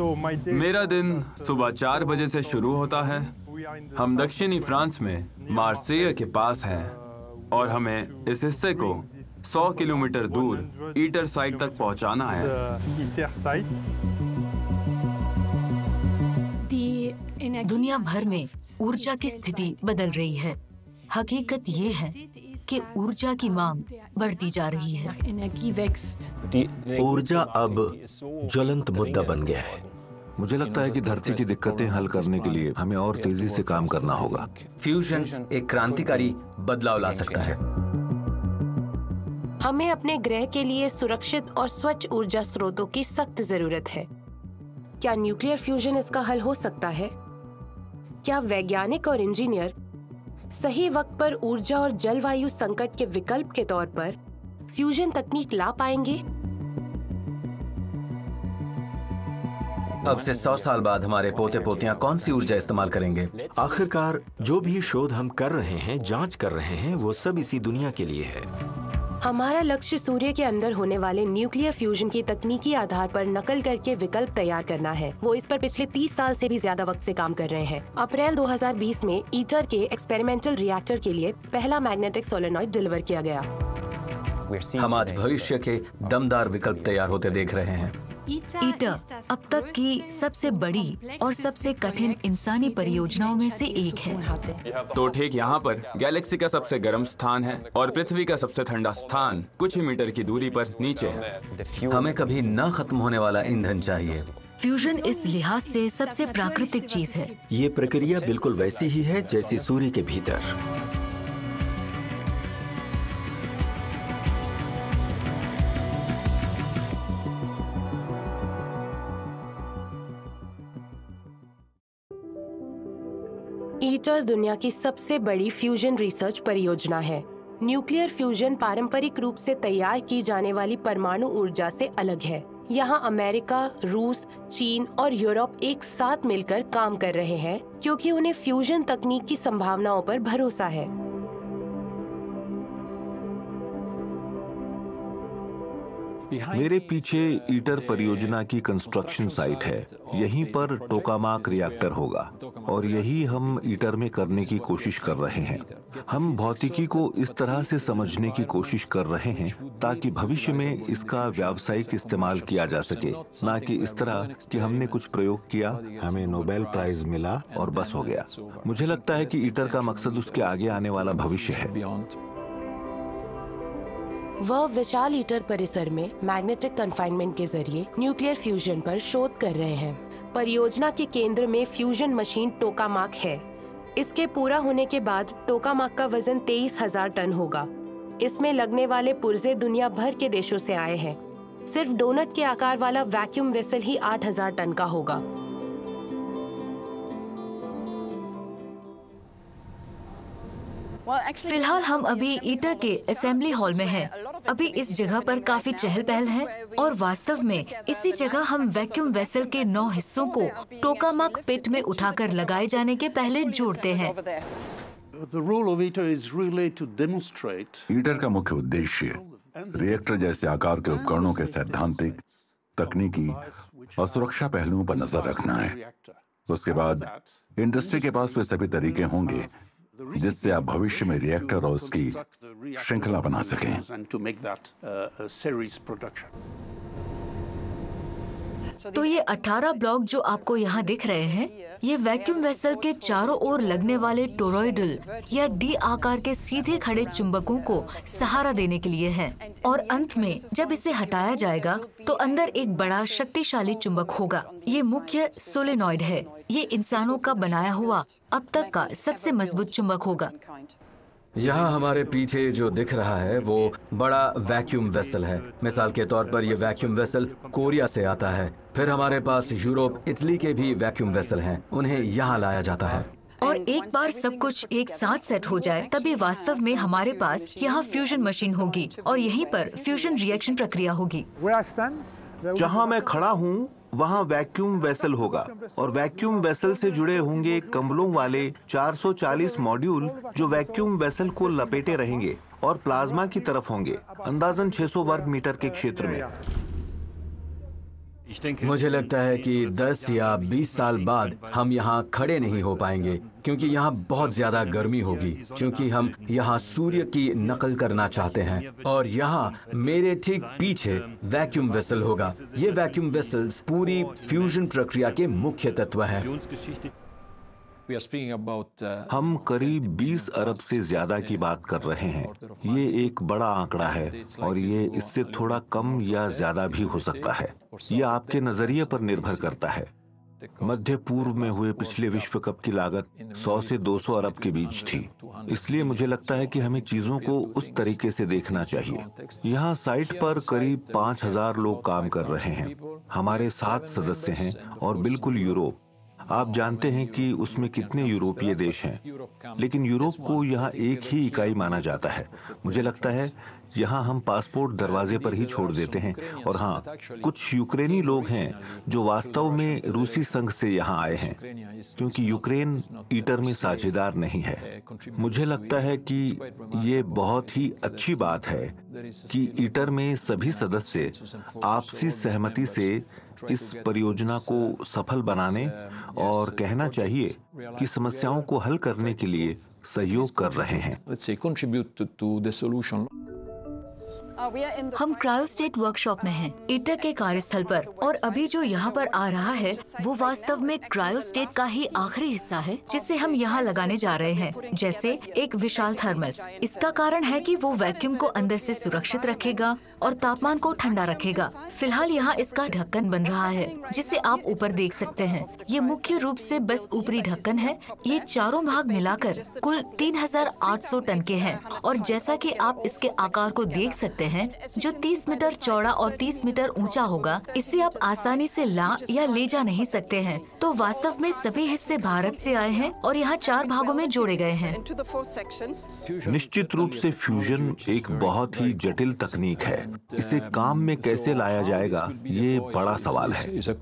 मेरा दिन सुबह चार बजे से शुरू होता है हम दक्षिणी फ्रांस में मार्सिया के पास हैं और हमें इस हिस्से को 100 किलोमीटर दूर ईटर साइट तक पहुंचाना है दुनिया भर में ऊर्जा की स्थिति बदल रही है हकीकत ये है कि ऊर्जा की मांग बढ़ती जा रही है ऊर्जा अब ज्वलंत मुद्दा बन गया है मुझे लगता है कि धरती की दिक्कतें हल करने के लिए हमें और तेजी से काम करना होगा फ्यूजन एक क्रांतिकारी बदलाव ला सकता है हमें अपने ग्रह के लिए सुरक्षित और स्वच्छ ऊर्जा स्रोतों की सख्त जरूरत है क्या न्यूक्लियर फ्यूजन इसका हल हो सकता है क्या वैज्ञानिक और इंजीनियर सही वक्त पर ऊर्जा और जलवायु संकट के विकल्प के तौर पर फ्यूजन तकनीक ला पाएंगे अब से सौ साल बाद हमारे पोते पोतियां कौन सी ऊर्जा इस्तेमाल करेंगे आखिरकार जो भी शोध हम कर रहे हैं जांच कर रहे हैं वो सब इसी दुनिया के लिए है हमारा लक्ष्य सूर्य के अंदर होने वाले न्यूक्लियर फ्यूजन के तकनीकी आधार पर नकल करके विकल्प तैयार करना है वो इस पर पिछले 30 साल से भी ज्यादा वक्त से काम कर रहे हैं अप्रैल 2020 में ईटर के एक्सपेरिमेंटल रिएक्टर के लिए पहला मैग्नेटिक सोलेनॉइड डिलीवर किया गया हम आज भविष्य के दमदार विकल्प तैयार होते देख रहे हैं ईटा अब तक की सबसे बड़ी और सबसे कठिन इंसानी परियोजनाओं में से एक है तो ठीक यहाँ पर गैलेक्सी का सबसे गर्म स्थान है और पृथ्वी का सबसे ठंडा स्थान कुछ ही मीटर की दूरी पर नीचे है हमें कभी न खत्म होने वाला ईंधन चाहिए फ्यूजन इस लिहाज से सबसे प्राकृतिक चीज है ये प्रक्रिया बिल्कुल वैसी ही है जैसी सूर्य के भीतर आईटर दुनिया की सबसे बड़ी फ्यूजन रिसर्च परियोजना है न्यूक्लियर फ्यूजन पारंपरिक रूप से तैयार की जाने वाली परमाणु ऊर्जा से अलग है यहाँ अमेरिका रूस चीन और यूरोप एक साथ मिलकर काम कर रहे हैं क्योंकि उन्हें फ्यूजन तकनीक की संभावनाओं पर भरोसा है मेरे पीछे ईटर परियोजना की कंस्ट्रक्शन साइट है यहीं पर टोकामाक रिएक्टर होगा और यही हम ईटर में करने की कोशिश कर रहे हैं हम भौतिकी को इस तरह से समझने की कोशिश कर रहे हैं ताकि भविष्य में इसका व्यावसायिक इस्तेमाल किया जा सके न कि इस तरह कि हमने कुछ प्रयोग किया हमें नोबेल प्राइज मिला और बस हो गया मुझे लगता है कि ईटर का मकसद उसके आगे आने वाला भविष्य है वह विशाल ईटर परिसर में मैग्नेटिक कन्फाइनमेंट के जरिए न्यूक्लियर फ्यूजन पर शोध कर रहे हैं परियोजना के केंद्र में फ्यूजन मशीन टोकामाक है इसके पूरा होने के बाद टोकामाक का वजन तेईस हजार टन होगा इसमें लगने वाले पुर्जे दुनिया भर के देशों से आए हैं सिर्फ डोनट के आकार वाला वैक्यूम वेसल ही आठ हजार टन का होगा फिलहाल हम अभी ईटा के असेंबली हॉल में हैं। अभी इस जगह पर काफी चहल पहल है और वास्तव में इसी जगह हम वैक्यूम वेसल के नौ हिस्सों को टोकामक पिट में उठाकर लगाए जाने के पहले जोड़ते हैं ईटर का मुख्य उद्देश्य रिएक्टर जैसे आकार के उपकरणों के सैद्धांतिक तकनीकी और सुरक्षा पहलुओं पर नजर रखना है उसके बाद इंडस्ट्री के पास वे सभी तरीके होंगे जिससे आप भविष्य में रिएक्टर और उसकी श्रृंखला बना सकें तो ये 18 ब्लॉक जो आपको यहाँ दिख रहे हैं ये वैक्यूम वेसल के चारों ओर लगने वाले टोरॉइडल या डी आकार के सीधे खड़े चुंबकों को सहारा देने के लिए है और अंत में जब इसे हटाया जाएगा तो अंदर एक बड़ा शक्तिशाली चुंबक होगा ये मुख्य सोलेनॉइड है ये इंसानों का बनाया हुआ अब तक का सबसे मजबूत चुंबक होगा यहाँ हमारे पीछे जो दिख रहा है वो बड़ा वैक्यूम वेसल है मिसाल के तौर पर ये वैक्यूम वेसल कोरिया से आता है फिर हमारे पास यूरोप इटली के भी वैक्यूम वेसल हैं उन्हें यहाँ लाया जाता है और एक बार सब कुछ एक साथ सेट हो जाए तभी वास्तव में हमारे पास यहाँ फ्यूजन मशीन होगी और यहीं पर फ्यूजन रिएक्शन प्रक्रिया होगी जहाँ मैं खड़ा हूँ वहाँ वैक्यूम वेसल होगा और वैक्यूम वेसल से जुड़े होंगे कम्बलों वाले 440 मॉड्यूल जो वैक्यूम वेसल को लपेटे रहेंगे और प्लाज्मा की तरफ होंगे अंदाजन 600 वर्ग मीटर के क्षेत्र में मुझे लगता है कि 10 या 20 साल बाद हम यहाँ खड़े नहीं हो पाएंगे क्योंकि यहाँ बहुत ज़्यादा गर्मी होगी क्योंकि हम यहाँ सूर्य की नकल करना चाहते हैं और यहाँ मेरे ठीक पीछे वैक्यूम वेसल होगा ये वैक्यूम वेसल्स पूरी फ्यूजन प्रक्रिया के मुख्य तत्व है Uh, हम करीब 20 अरब से ज़्यादा की बात कर रहे हैं ये एक बड़ा आंकड़ा है और ये इससे थोड़ा कम या ज़्यादा भी हो सकता है ये आपके नज़रिए पर निर्भर करता है मध्य पूर्व में हुए पिछले विश्व कप की लागत 100 से 200 अरब के बीच थी इसलिए मुझे लगता है कि हमें चीजों को उस तरीके से देखना चाहिए यहाँ साइट पर करीब 5000 लोग काम कर रहे हैं हमारे सात सदस्य हैं और बिल्कुल यूरोप आप जानते हैं कि उसमें कितने यूरोपीय देश हैं लेकिन यूरोप को यहाँ एक ही इकाई माना जाता है मुझे लगता है यहाँ हम पासपोर्ट दरवाजे पर ही छोड़ देते हैं और हाँ कुछ यूक्रेनी लोग हैं जो वास्तव में रूसी संघ से यहाँ आए हैं क्योंकि यूक्रेन ईटर में साझेदार नहीं है मुझे लगता है कि ये बहुत ही अच्छी बात है कि ईटर में सभी सदस्य आपसी सहमति से इस परियोजना को सफल बनाने और कहना चाहिए कि समस्याओं को हल करने के लिए सहयोग कर रहे हैं Uh, हम क्रायो स्टेट वर्कशॉप में uh, हैं, इटक के uh, कार्यस्थल पर और अभी जो यहाँ पर आ रहा है वो वास्तव में क्रायो स्टेट का ही आखिरी हिस्सा है जिसे हम यहाँ लगाने जा रहे हैं जैसे एक विशाल थर्मस इसका कारण है कि वो वैक्यूम को अंदर से सुरक्षित रखेगा और तापमान को ठंडा रखेगा फिलहाल यहाँ इसका ढक्कन बन रहा है जिसे आप ऊपर देख सकते हैं ये मुख्य रूप से बस ऊपरी ढक्कन है ये चारों भाग मिलाकर कुल 3,800 टन के हैं और जैसा कि आप इसके आकार को देख सकते हैं जो 30 मीटर चौड़ा और 30 मीटर ऊंचा होगा इसे आप आसानी से ला या ले जा नहीं सकते हैं तो वास्तव में सभी हिस्से भारत ऐसी आए हैं और यहाँ चार भागों में जोड़े गए हैं निश्चित रूप ऐसी फ्यूजन एक बहुत ही जटिल तकनीक है इसे um, काम में कैसे लाया जाएगा ये बड़ा सवाल है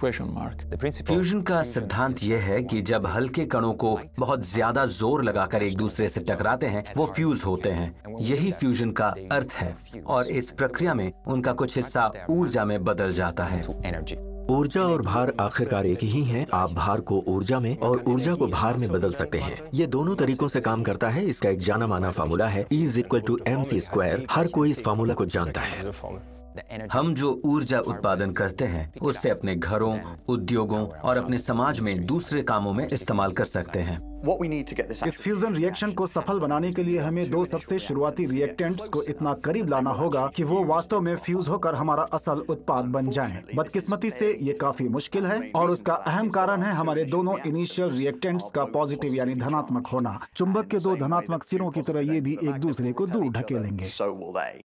फ्यूजन का सिद्धांत यह है कि जब हल्के कणों को बहुत ज्यादा जोर लगाकर एक दूसरे से टकराते हैं वो फ्यूज होते हैं यही फ्यूजन का अर्थ है और इस प्रक्रिया में उनका कुछ हिस्सा ऊर्जा में बदल जाता है ऊर्जा और भार आखिरकार एक ही है आप भार को ऊर्जा में और ऊर्जा को भार में बदल सकते हैं ये दोनों तरीकों से काम करता है इसका एक जाना माना फार्मूला है E is equal to M C square हर कोई इस फार्मूला को जानता है हम जो ऊर्जा उत्पादन करते हैं उससे अपने घरों उद्योगों और अपने समाज में दूसरे कामों में इस्तेमाल कर सकते हैं इस फ्यूजन रिएक्शन को सफल बनाने के लिए हमें दो सबसे शुरुआती रिएक्टेंट्स को इतना करीब लाना होगा कि वो वास्तव में फ्यूज होकर हमारा असल उत्पाद बन जाएं। बदकिस्मती से ये काफी मुश्किल है और उसका अहम कारण है हमारे दोनों इनिशियल रिएक्टेंट्स का पॉजिटिव यानी धनात्मक होना चुंबक के दो धनात्मक सिरों की तरह ये भी एक दूसरे को दूर ढकेलेंगे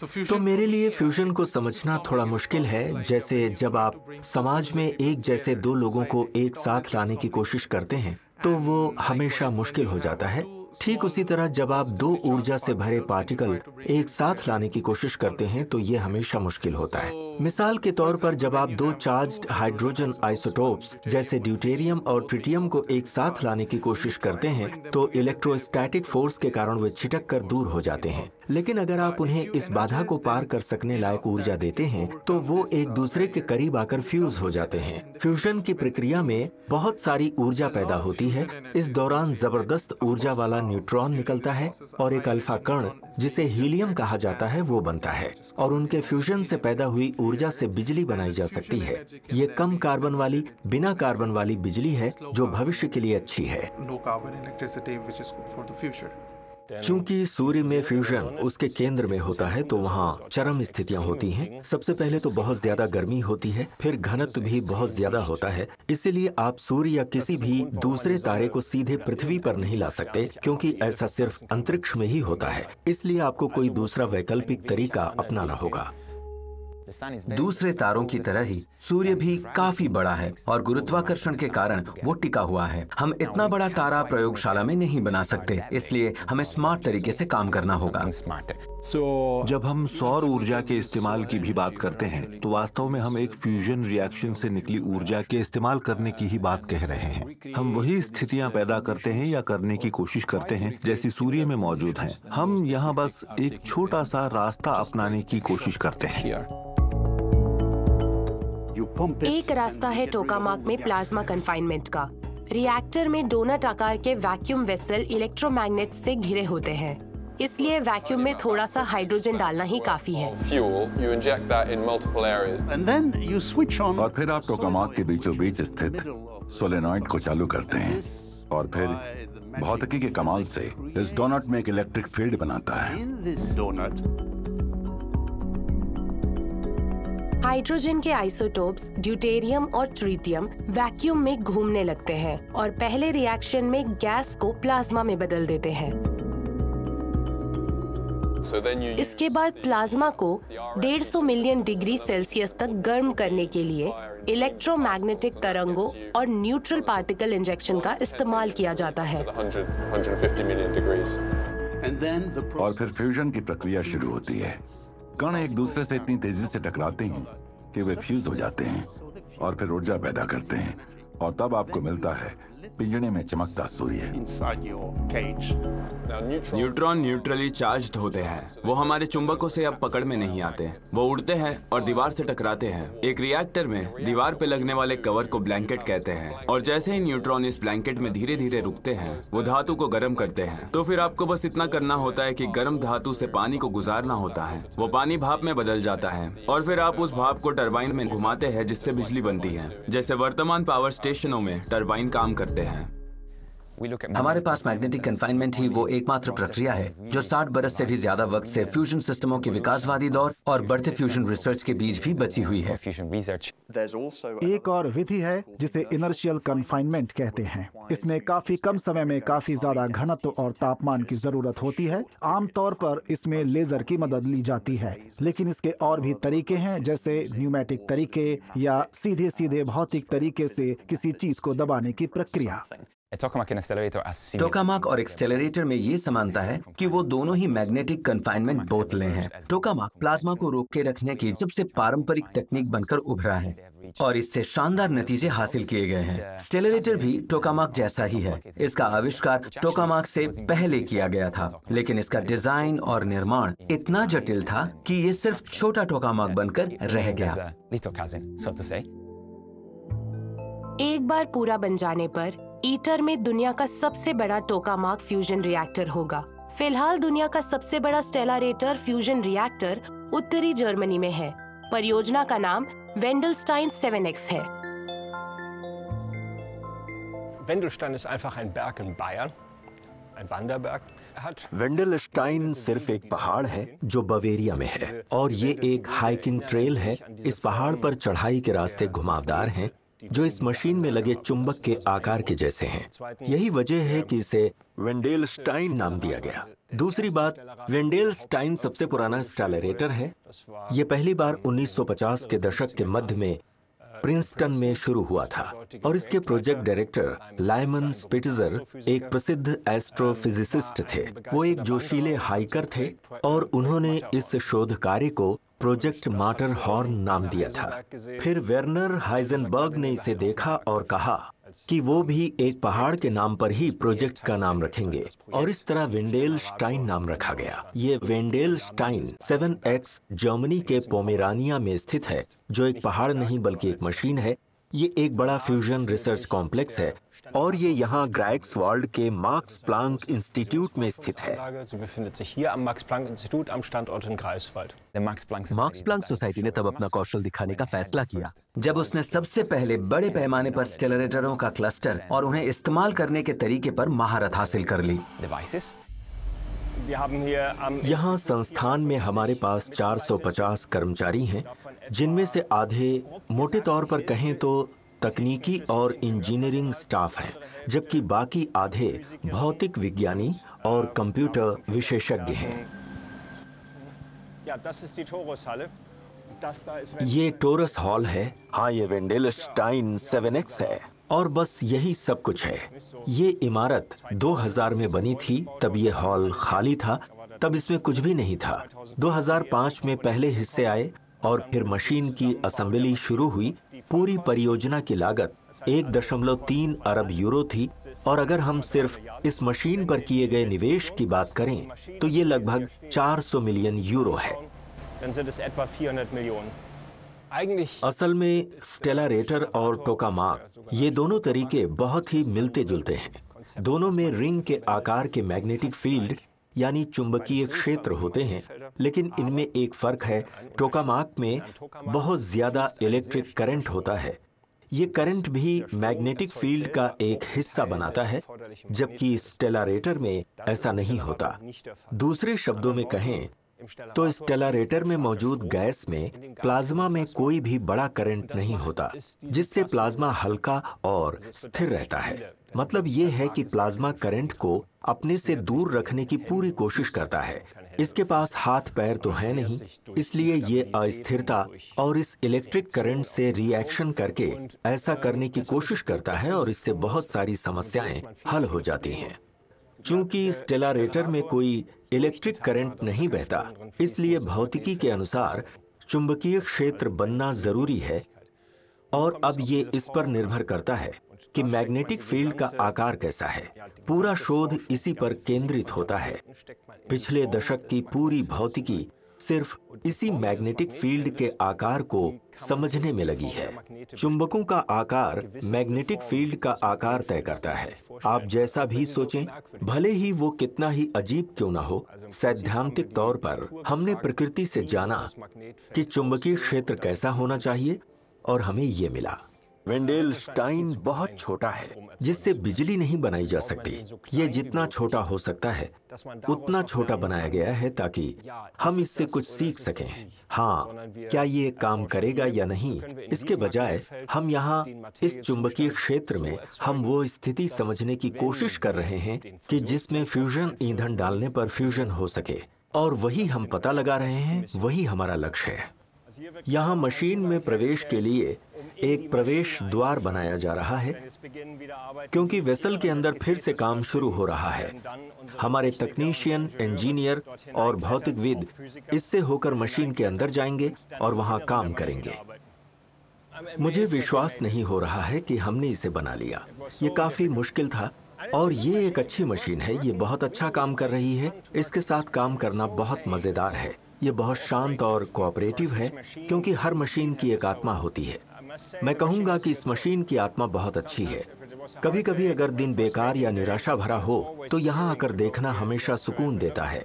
तो मेरे लिए फ्यूजन uh, को समझना थोड़ा मुश्किल है जैसे जब आप समाज में एक जैसे दो लोगों को एक साथ लाने की कोशिश करते हैं तो वो हमेशा मुश्किल हो जाता है ठीक उसी तरह जब आप दो ऊर्जा से भरे पार्टिकल एक साथ लाने की कोशिश करते हैं तो ये हमेशा मुश्किल होता है मिसाल के तौर पर जब आप दो चार्ज्ड हाइड्रोजन आइसोटोप्स जैसे ड्यूटेरियम और ट्रिटियम को एक साथ लाने की कोशिश करते हैं तो इलेक्ट्रोस्टैटिक फोर्स के कारण वे छिटक कर दूर हो जाते हैं लेकिन अगर आप uh, उन्हें इस बाधा को पार कर सकने लायक ऊर्जा देते हैं तो वो एक दूसरे के करीब आकर फ्यूज हो जाते हैं फ्यूजन की प्रक्रिया में बहुत सारी ऊर्जा पैदा होती है इस दौरान जबरदस्त ऊर्जा वाला न्यूट्रॉन निकलता है और एक अल्फा कण जिसे हीलियम कहा जाता है वो बनता है और उनके फ्यूजन से पैदा हुई ऊर्जा से बिजली बनाई जा सकती है ये कम कार्बन वाली बिना कार्बन वाली बिजली है जो भविष्य के लिए अच्छी है क्योंकि सूर्य में फ्यूजन उसके केंद्र में होता है तो वहाँ चरम स्थितियाँ होती हैं सबसे पहले तो बहुत ज्यादा गर्मी होती है फिर घनत्व भी बहुत ज्यादा होता है इसीलिए आप सूर्य या किसी भी दूसरे तारे को सीधे पृथ्वी पर नहीं ला सकते क्योंकि ऐसा सिर्फ अंतरिक्ष में ही होता है इसलिए आपको कोई दूसरा वैकल्पिक तरीका अपनाना होगा दूसरे तारों की तरह ही सूर्य भी काफी बड़ा है और गुरुत्वाकर्षण के कारण वो टिका हुआ है हम इतना बड़ा तारा प्रयोगशाला में नहीं बना सकते इसलिए हमें स्मार्ट तरीके से काम करना होगा जब हम सौर ऊर्जा के इस्तेमाल की भी बात करते हैं तो वास्तव में हम एक फ्यूजन रिएक्शन से निकली ऊर्जा के इस्तेमाल करने की ही बात कह रहे हैं हम वही स्थितियाँ पैदा करते हैं या करने की कोशिश करते हैं जैसी सूर्य में मौजूद है हम यहाँ बस एक छोटा सा रास्ता अपनाने की कोशिश करते हैं एक रास्ता है टोकामाक में प्लाज्मा कन्फाइनमेंट का रिएक्टर में डोनट आकार के वैक्यूम वेसल इलेक्ट्रोमैग्नेट से घिरे होते हैं इसलिए वैक्यूम में थोड़ा सा हाइड्रोजन डालना ही काफी है और फिर आप टोकामाक के बीचों बीच स्थित सोलेनॉइड को चालू करते हैं और फिर भौतिकी के कमाल से इस डोनट में एक इलेक्ट्रिक फील्ड बनाता है हाइड्रोजन के आइसोटोप्स ड्यूटेरियम और ट्रीटियम वैक्यूम में घूमने लगते हैं और पहले रिएक्शन में गैस को प्लाज्मा में बदल देते हैं इसके बाद प्लाज्मा को 150 मिलियन डिग्री सेल्सियस तक गर्म करने के लिए इलेक्ट्रोमैग्नेटिक तरंगों और न्यूट्रल पार्टिकल इंजेक्शन का इस्तेमाल किया जाता है और फिर फ्यूजन की प्रक्रिया शुरू होती है कण एक दूसरे से इतनी तेजी से टकराते हैं कि वे फ्यूज हो जाते हैं और फिर ऊर्जा पैदा करते हैं और तब आपको मिलता है पिंजड़े में चमकता सूर्य न्यूट्रॉन न्यूट्रली चार्ज होते हैं वो हमारे चुंबकों से अब पकड़ में नहीं आते वो उड़ते हैं और दीवार से टकराते हैं एक रिएक्टर में दीवार पे लगने वाले कवर को ब्लैंकेट कहते हैं और जैसे ही न्यूट्रॉन इस ब्लैंकेट में धीरे धीरे रुकते हैं वो धातु को गर्म करते हैं तो फिर आपको बस इतना करना होता है की गर्म धातु ऐसी पानी को गुजारना होता है वो पानी भाप में बदल जाता है और फिर आप उस भाप को टर्बाइन में घुमाते हैं जिससे बिजली बनती है जैसे वर्तमान पावर स्टेशनों में टर्बाइन काम करते हैं हैं हमारे पास मैग्नेटिक कन्फाइनमेंट ही वो एकमात्र प्रक्रिया है जो 60 बरस से भी ज्यादा वक्त से फ्यूजन सिस्टमों के विकासवादी दौर और बढ़ते फ्यूजन रिसर्च के बीच भी बची हुई है एक और विधि है जिसे इनर्शियल कन्फाइनमेंट कहते हैं इसमें काफी कम समय में काफी ज्यादा घनत्व और तापमान की जरूरत होती है आमतौर पर इसमें लेजर की मदद ली जाती है लेकिन इसके और भी तरीके हैं जैसे न्यूमेटिक तरीके या सीधे सीधे भौतिक तरीके से किसी चीज को दबाने की प्रक्रिया टोकामाक और एक्सेलरेटर में ये समानता है कि वो दोनों ही मैग्नेटिक कन्फाइनमेंट बोतलें हैं टोकामाक प्लाज्मा को रोक के रखने की सबसे पारंपरिक तकनीक बनकर उभरा है और इससे शानदार नतीजे हासिल किए गए हैं स्टेलरेटर भी टोकामाक जैसा ही है इसका आविष्कार टोकामाक से पहले किया गया था लेकिन इसका डिजाइन और निर्माण इतना जटिल था कि ये सिर्फ छोटा टोकामाक बनकर रह गया एक बार पूरा बन जाने पर ईटर में दुनिया का सबसे बड़ा टोकामार्क फ्यूजन रिएक्टर होगा फिलहाल दुनिया का सबसे बड़ा स्टेलारेटर फ्यूजन रिएक्टर उत्तरी जर्मनी में है परियोजना का नाम वेंडलस्टाइन एक्स है वेंडलस्टाइन er सिर्फ एक पहाड़ है जो बवेरिया में है और ये एक हाइकिंग ट्रेल है इस पहाड़ पर चढ़ाई के रास्ते घुमावदार हैं जो इस मशीन में लगे चुंबक के आकार के जैसे हैं यही वजह है कि इसे वेंडेल स्टाइन नाम दिया गया दूसरी बात वेंडेल स्टाइन सबसे पुराना स्टालरेटर है ये पहली बार 1950 के दशक के मध्य में प्रिंसटन में शुरू हुआ था और इसके प्रोजेक्ट डायरेक्टर लाइमन स्पिटजर एक प्रसिद्ध एस्ट्रोफिजिसिस्ट थे वो एक जोशीले हाइकर थे और उन्होंने इस शोध कार्य को प्रोजेक्ट मार्टर हॉर्न नाम दिया था फिर वेर्नर हाइजनबर्ग ने इसे देखा और कहा कि वो भी एक पहाड़ के नाम पर ही प्रोजेक्ट का नाम रखेंगे और इस तरह वेंडेल स्टाइन नाम रखा गया ये Wendelstein seven X Germany के पोमेरानिया में स्थित है जो एक पहाड़ नहीं बल्कि एक मशीन है ये एक बड़ा फ्यूजन रिसर्च कॉम्प्लेक्स है और ये यहाँ ग्राइक्स वर्ल्ड के मार्क्स प्लांक इंस्टीट्यूट में स्थित है मार्क्स प्लांक सोसाइटी ने तब अपना कौशल दिखाने का फैसला किया जब उसने सबसे पहले बड़े पैमाने पर स्टेलरेटरों का क्लस्टर और उन्हें इस्तेमाल करने के तरीके पर महारत हासिल कर ली Um, यहाँ संस्थान में हमारे पास 450 कर्मचारी हैं जिनमें से आधे मोटे तौर पर कहें तो तकनीकी और इंजीनियरिंग स्टाफ हैं जबकि बाकी आधे भौतिक विज्ञानी और um, कंप्यूटर um, विशेषज्ञ हैं ये टोरस हॉल है हाँ ये सेवन एक्स है और बस यही सब कुछ है ये इमारत 2000 में बनी थी तब ये हॉल खाली था तब इसमें कुछ भी नहीं था 2005 में पहले हिस्से आए और फिर मशीन की असेंबली शुरू हुई पूरी परियोजना की लागत एक दशमलव तीन अरब यूरो थी और अगर हम सिर्फ इस मशीन पर किए गए निवेश की बात करें तो ये लगभग 400 मिलियन यूरो है असल में स्टेलारेटर और टोकामाक ये दोनों तरीके बहुत ही मिलते जुलते हैं दोनों में रिंग के आकार के मैग्नेटिक फील्ड यानी चुंबकीय क्षेत्र होते हैं लेकिन इनमें एक फर्क है टोकामाक में बहुत ज्यादा इलेक्ट्रिक करंट होता है ये करंट भी मैग्नेटिक फील्ड का एक हिस्सा बनाता है जबकि स्टेलारेटर में ऐसा नहीं होता दूसरे शब्दों में कहें तो इस टेलारेटर में मौजूद गैस में प्लाज्मा में कोई भी बड़ा करंट नहीं होता जिससे प्लाज्मा हल्का और स्थिर रहता है मतलब ये है कि प्लाज्मा करंट को अपने से दूर रखने की पूरी कोशिश करता है इसके पास हाथ पैर तो है नहीं इसलिए ये अस्थिरता और इस इलेक्ट्रिक करंट से रिएक्शन करके uh, ऐसा करने की कोशिश करता है और इससे बहुत सारी समस्याएं हल हो जाती हैं। चूंकि स्टेलारेटर में कोई इलेक्ट्रिक करंट नहीं बहता इसलिए भौतिकी के अनुसार चुंबकीय क्षेत्र बनना जरूरी है और अब ये इस पर निर्भर करता है कि मैग्नेटिक फील्ड का आकार कैसा है पूरा शोध इसी पर केंद्रित होता है पिछले दशक की पूरी भौतिकी सिर्फ इसी मैग्नेटिक फील्ड के आकार को समझने में लगी है चुंबकों का आकार मैग्नेटिक फील्ड का आकार तय करता है आप जैसा भी सोचें, भले ही वो कितना ही अजीब क्यों ना हो सैद्धांतिक तौर पर हमने प्रकृति से जाना कि चुंबकीय क्षेत्र कैसा होना चाहिए और हमें ये मिला वेंडेल स्टाइन बहुत छोटा है जिससे बिजली नहीं बनाई जा सकती ये जितना छोटा हो सकता है उतना छोटा बनाया गया है ताकि हम इससे कुछ सीख सकें हाँ क्या ये काम करेगा या नहीं इसके बजाय हम यहाँ इस चुंबकीय क्षेत्र में हम वो स्थिति समझने की कोशिश कर रहे हैं कि जिसमें फ्यूजन ईंधन डालने पर फ्यूजन हो सके और वही हम पता लगा रहे हैं वही हमारा लक्ष्य है यहाँ मशीन में प्रवेश के लिए एक प्रवेश द्वार बनाया जा रहा है क्योंकि वेसल के अंदर फिर से काम शुरू हो रहा है हमारे तकनीशियन इंजीनियर और भौतिकविद इससे होकर मशीन के अंदर जाएंगे और वहां काम करेंगे मुझे विश्वास नहीं हो रहा है कि हमने इसे बना लिया ये काफी मुश्किल था और ये एक अच्छी मशीन है ये बहुत अच्छा काम कर रही है इसके साथ काम करना बहुत मजेदार है ये बहुत शांत और कोऑपरेटिव है क्योंकि हर मशीन की एक आत्मा होती है मैं कहूंगा कि इस मशीन की आत्मा बहुत अच्छी है कभी कभी अगर दिन बेकार या निराशा भरा हो तो यहाँ आकर देखना हमेशा सुकून देता है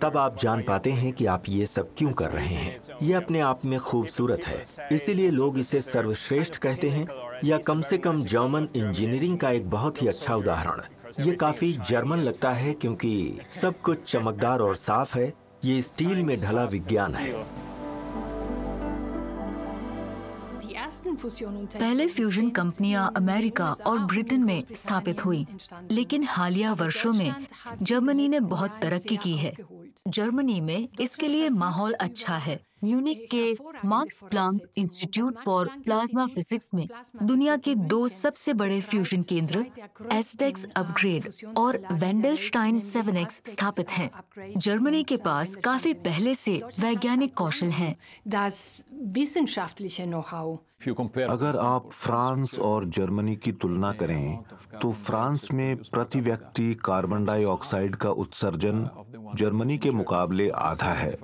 तब आप जान पाते हैं कि आप ये सब क्यों कर रहे हैं ये अपने आप में खूबसूरत है इसीलिए लोग इसे सर्वश्रेष्ठ कहते हैं या कम से कम जर्मन इंजीनियरिंग का एक बहुत ही अच्छा उदाहरण ये काफी जर्मन लगता है क्योंकि सब कुछ चमकदार और साफ है ये स्टील में ढला विज्ञान है पहले फ्यूजन कंपनियां अमेरिका और ब्रिटेन में स्थापित हुई लेकिन हालिया वर्षों में जर्मनी ने बहुत तरक्की की है जर्मनी में इसके लिए माहौल अच्छा है म्यूनिक के Max Planck Institute for plasma physics में दुनिया के दो सबसे बड़े फ्यूजन केंद्र एस्टेक्स अपग्रेड और वेंडलस्टाइन एक्स स्थापित हैं। जर्मनी के पास काफी पहले से वैज्ञानिक कौशल हैं। अगर आप फ्रांस और जर्मनी की तुलना करें तो फ्रांस में प्रति व्यक्ति कार्बन डाइऑक्साइड का उत्सर्जन uh, जर्मनी के मुकाबले आधा है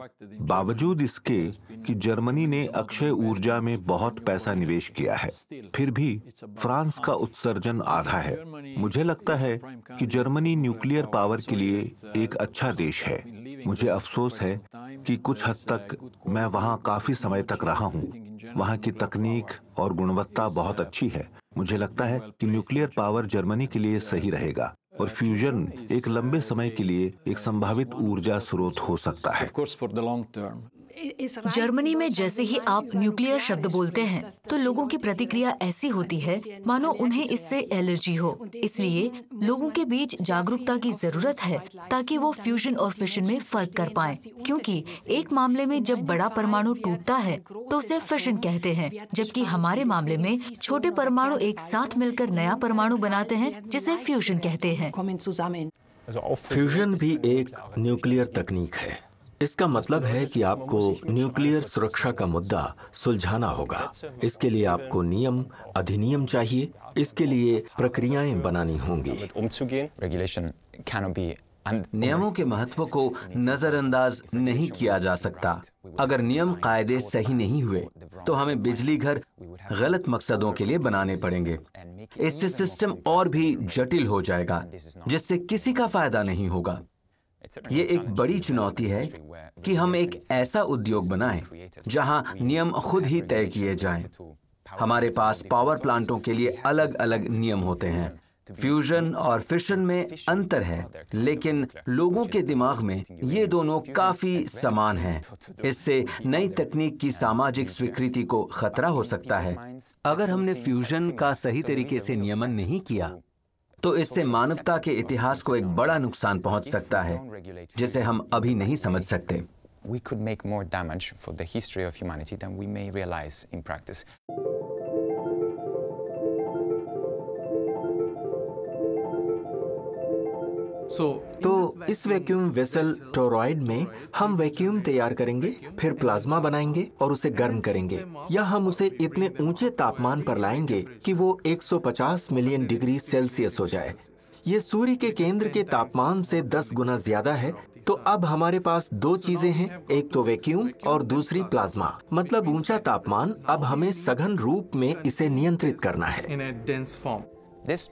बावजूद इसके कि जर्मनी ने अक्षय ऊर्जा में बहुत पैसा निवेश किया है फिर भी फ्रांस का उत्सर्जन आधा है मुझे लगता है कि जर्मनी न्यूक्लियर पावर के लिए uh, एक अच्छा देश है मुझे अफसोस है कि कुछ हद तक मैं वहाँ काफी समय तक रहा हूँ वहाँ की तकनीक और गुणवत्ता बहुत अच्छी है मुझे लगता है कि न्यूक्लियर पावर जर्मनी के लिए सही रहेगा और फ्यूजन एक लंबे समय के लिए एक संभावित ऊर्जा स्रोत हो सकता है जर्मनी में जैसे ही आप न्यूक्लियर शब्द बोलते हैं तो लोगों की प्रतिक्रिया ऐसी होती है मानो उन्हें इससे एलर्जी हो इसलिए लोगों के बीच जागरूकता की जरूरत है ताकि वो फ्यूजन और फिशन में फर्क कर पाए क्योंकि एक मामले में जब बड़ा परमाणु टूटता है तो उसे फिशन कहते हैं जबकि हमारे मामले में छोटे परमाणु एक साथ मिलकर नया परमाणु बनाते हैं जिसे फ्यूजन कहते हैं फ्यूजन भी एक न्यूक्लियर तकनीक है इसका मतलब है कि आपको न्यूक्लियर सुरक्षा का मुद्दा सुलझाना होगा इसके लिए आपको नियम अधिनियम चाहिए इसके लिए प्रक्रियाएं बनानी होंगी नियमों के महत्व को नजरअंदाज नहीं किया जा सकता अगर नियम कायदे सही नहीं हुए तो हमें बिजली घर गलत मकसदों के लिए बनाने पड़ेंगे इससे सिस्टम और भी जटिल हो जाएगा जिससे किसी का फायदा नहीं होगा ये एक बड़ी चुनौती है कि हम एक ऐसा उद्योग बनाएं जहां नियम खुद ही तय किए जाएं। हमारे पास पावर प्लांटों के लिए अलग अलग नियम होते हैं फ्यूजन और फिशन में अंतर है लेकिन लोगों के दिमाग में ये दोनों काफी समान हैं। इससे नई तकनीक की सामाजिक स्वीकृति को खतरा हो सकता है अगर हमने फ्यूजन का सही तरीके से नियमन नहीं किया तो इससे मानवता के इतिहास को एक बड़ा नुकसान पहुंच सकता है जिसे हम अभी नहीं समझ सकते we could make more damage for the history of humanity than we may realize in practice. तो इस वैक्यूम वेसल टोरॉइड में हम वैक्यूम तैयार करेंगे फिर प्लाज्मा बनाएंगे और उसे गर्म करेंगे या हम उसे इतने ऊंचे तापमान पर लाएंगे कि वो 150 मिलियन डिग्री सेल्सियस हो जाए ये सूर्य के केंद्र के तापमान से 10 गुना ज्यादा है तो अब हमारे पास दो चीजें हैं एक तो वैक्यूम और दूसरी प्लाज्मा मतलब ऊंचा तापमान अब हमें सघन रूप में इसे नियंत्रित करना है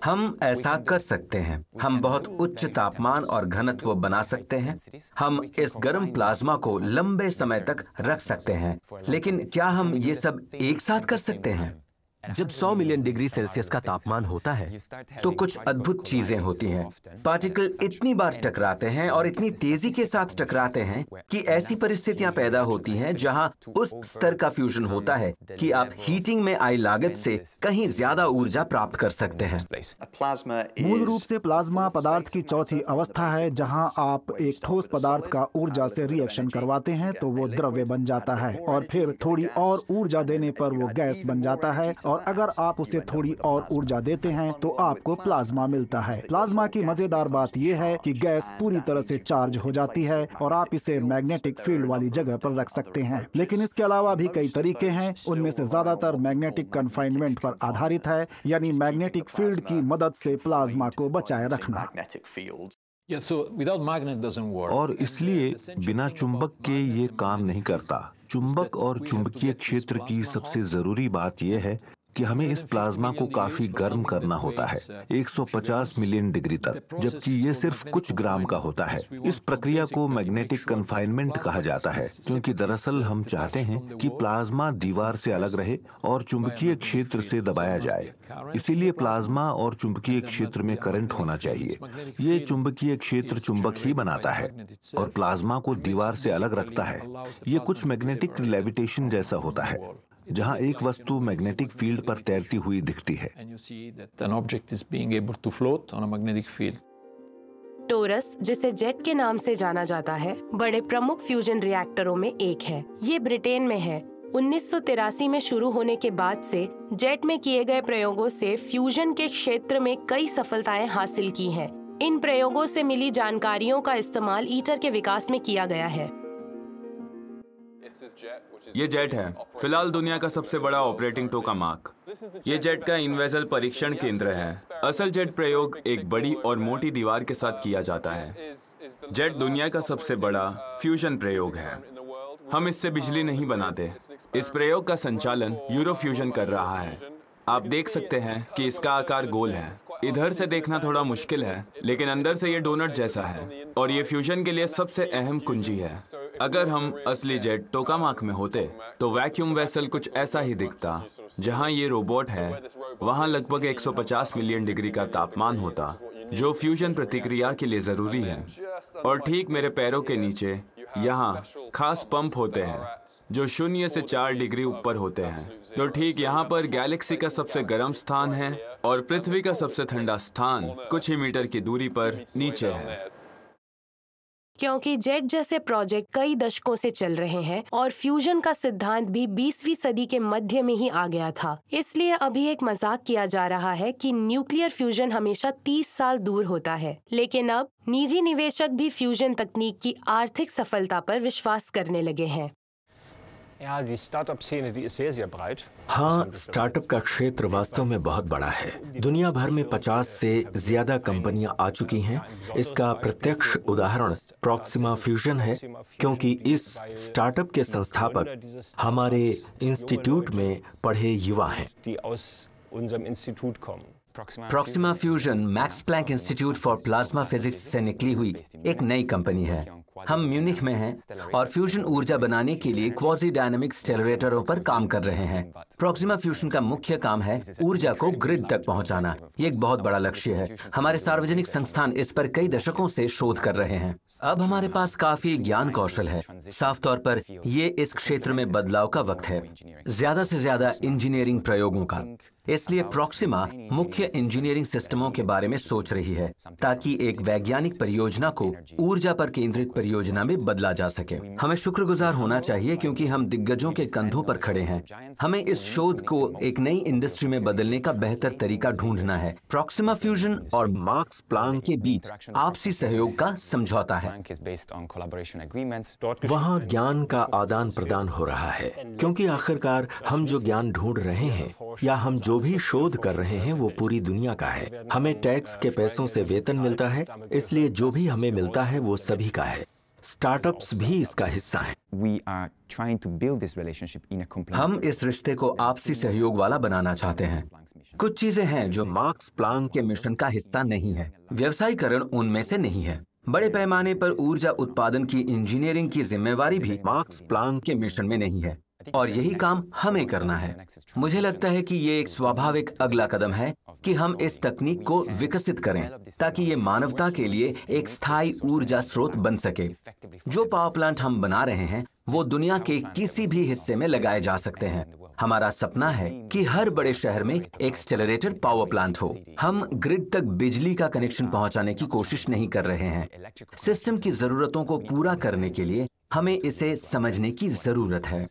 हम ऐसा कर सकते हैं हम बहुत उच्च तापमान और घनत्व बना सकते हैं हम इस गर्म प्लाज्मा को लंबे समय तक रख सकते हैं लेकिन क्या हम ये सब एक साथ कर सकते हैं जब 100 मिलियन डिग्री सेल्सियस का तापमान होता है तो कुछ अद्भुत चीजें होती हैं पार्टिकल इतनी बार टकराते हैं और इतनी तेजी के साथ टकराते हैं कि ऐसी परिस्थितियां पैदा होती हैं जहां उस स्तर का फ्यूजन होता है कि आप हीटिंग में आई लागत से कहीं ज्यादा ऊर्जा प्राप्त कर सकते हैं मूल रूप से प्लाज्मा पदार्थ की चौथी अवस्था है जहाँ आप एक ठोस पदार्थ का ऊर्जा से रिएक्शन करवाते हैं तो वो द्रव्य बन जाता है और फिर थोड़ी और ऊर्जा देने पर वो गैस बन जाता है और अगर आप उसे थोड़ी और ऊर्जा देते हैं तो आपको प्लाज्मा मिलता है प्लाज्मा की मजेदार बात यह है कि गैस पूरी तरह से चार्ज हो जाती है और आप इसे मैग्नेटिक फील्ड वाली जगह पर रख सकते हैं लेकिन इसके अलावा भी कई तरीके हैं उनमें से ज्यादातर मैग्नेटिक कन्फाइनमेंट पर आधारित है यानी मैग्नेटिक फील्ड की मदद से प्लाज्मा को बचाए रखना और इसलिए बिना चुंबक के ये काम नहीं करता चुंबक और चुंबकीय क्षेत्र की सबसे जरूरी बात यह है कि हमें इस प्लाज्मा को काफी गर्म करना होता है 150 मिलियन डिग्री तक जबकि ये सिर्फ कुछ ग्राम का होता है इस प्रक्रिया को मैग्नेटिक कन्फाइनमेंट कहा जाता है क्योंकि दरअसल हम चाहते हैं कि प्लाज्मा दीवार से अलग रहे और चुंबकीय क्षेत्र से दबाया जाए इसीलिए प्लाज्मा और चुंबकीय क्षेत्र में करंट होना चाहिए ये चुंबकीय क्षेत्र चुंबक ही बनाता है और प्लाज्मा को दीवार से अलग रखता है ये कुछ मैग्नेटिक लेविटेशन जैसा होता है जहां एक वस्तु मैग्नेटिक फील्ड पर तैरती हुई दिखती है टोरस जिसे जेट के नाम से जाना जाता है बड़े प्रमुख फ्यूजन रिएक्टरों में एक है ये ब्रिटेन में है उन्नीस में शुरू होने के बाद से जेट में किए गए प्रयोगों से फ्यूजन के क्षेत्र में कई सफलताएं हासिल की हैं। इन प्रयोगों से मिली जानकारियों का इस्तेमाल ईटर के विकास में किया गया है ये जेट है फिलहाल दुनिया का सबसे बड़ा ऑपरेटिंग टोका मार्क ये जेट का इन्वेजल परीक्षण केंद्र है असल जेट प्रयोग एक बड़ी और मोटी दीवार के साथ किया जाता है जेट दुनिया का सबसे बड़ा फ्यूजन uh, प्रयोग है हम इससे बिजली नहीं बनाते इस प्रयोग का संचालन यूरो फ्यूजन कर रहा है आप देख सकते हैं कि इसका आकार गोल है इधर से देखना थोड़ा मुश्किल है लेकिन अंदर से ये डोनट जैसा है और ये फ्यूजन के लिए सबसे अहम कुंजी है अगर हम असली जेट टोकामाक में होते तो वैक्यूम वेसल कुछ ऐसा ही दिखता जहाँ ये रोबोट है वहाँ लगभग 150 मिलियन डिग्री का तापमान होता जो फ्यूजन प्रतिक्रिया के लिए जरूरी है और ठीक मेरे पैरों के नीचे यहाँ खास पंप होते हैं जो शून्य से चार डिग्री ऊपर होते हैं तो ठीक यहाँ पर गैलेक्सी का सबसे गर्म स्थान है और पृथ्वी का सबसे ठंडा स्थान कुछ ही मीटर की दूरी पर नीचे है क्योंकि जेट जैसे प्रोजेक्ट कई दशकों से चल रहे हैं और फ्यूजन का सिद्धांत भी 20वीं सदी के मध्य में ही आ गया था इसलिए अभी एक मजाक किया जा रहा है कि न्यूक्लियर फ्यूजन हमेशा 30 साल दूर होता है लेकिन अब निजी निवेशक भी फ्यूजन तकनीक की आर्थिक सफलता पर विश्वास करने लगे हैं हाँ स्टार्टअप का क्षेत्र वास्तव में बहुत बड़ा है दुनिया भर में 50 से ज्यादा कंपनियां आ चुकी हैं इसका प्रत्यक्ष उदाहरण प्रॉक्सिमा फ्यूजन है क्योंकि इस स्टार्टअप के संस्थापक हमारे इंस्टीट्यूट में पढ़े युवा हैं Proxima Fusion Max Planck Institute for plasma physics से निकली हुई एक नई कंपनी है हम म्यूनिक में हैं और फ्यूजन ऊर्जा बनाने के लिए क्वाजी डायनेमिक स्टेलरेटरों पर काम कर रहे हैं प्रोक्सिमा फ्यूजन का मुख्य काम है ऊर्जा को ग्रिड तक पहुंचाना। ये एक बहुत बड़ा लक्ष्य है हमारे सार्वजनिक संस्थान इस पर कई दशकों से शोध कर रहे हैं अब हमारे पास काफी ज्ञान कौशल है साफ तौर पर ये इस क्षेत्र में बदलाव का वक्त है ज्यादा से ज्यादा इंजीनियरिंग प्रयोगों का इसलिए प्रोक्सिमा मुख्य इंजीनियरिंग सिस्टमों के बारे में सोच रही है ताकि एक वैज्ञानिक परियोजना को ऊर्जा पर केंद्रित परियोजना में बदला जा सके हमें शुक्रगुजार होना चाहिए क्योंकि हम दिग्गजों के कंधों पर खड़े हैं हमें इस शोध को एक नई इंडस्ट्री में बदलने का बेहतर तरीका ढूंढना है प्रोक्सिमा फ्यूजन और मार्क्स प्लान के बीच आपसी सहयोग का समझौता है वहाँ ज्ञान का आदान प्रदान हो रहा है क्योंकि आखिरकार हम जो ज्ञान ढूंढ रहे हैं या हम जो भी शोध कर रहे हैं वो पूरी दुनिया का है हमें टैक्स के पैसों से वेतन मिलता है इसलिए जो भी हमें मिलता है वो सभी का है स्टार्टअप्स भी इसका हिस्सा है हम इस रिश्ते को आपसी सहयोग वाला बनाना चाहते हैं कुछ चीजें हैं जो मार्क्स प्लांग के मिशन का हिस्सा नहीं है व्यवसायीकरण उनमें से नहीं है बड़े पैमाने पर ऊर्जा उत्पादन की इंजीनियरिंग की जिम्मेवारी भी मार्क्स प्लांग के मिशन में नहीं है और यही काम हमें करना है मुझे लगता है कि ये एक स्वाभाविक अगला कदम है कि हम इस तकनीक को विकसित करें ताकि ये मानवता के लिए एक स्थायी ऊर्जा स्रोत बन सके जो पावर प्लांट हम बना रहे हैं वो दुनिया के किसी भी हिस्से में लगाए जा सकते हैं हमारा सपना है कि हर बड़े शहर में एक्सटेलरेटेड पावर प्लांट हो हम ग्रिड तक बिजली का कनेक्शन पहुंचाने की कोशिश नहीं कर रहे हैं सिस्टम की जरूरतों को पूरा करने के लिए हमें इसे समझने की जरूरत है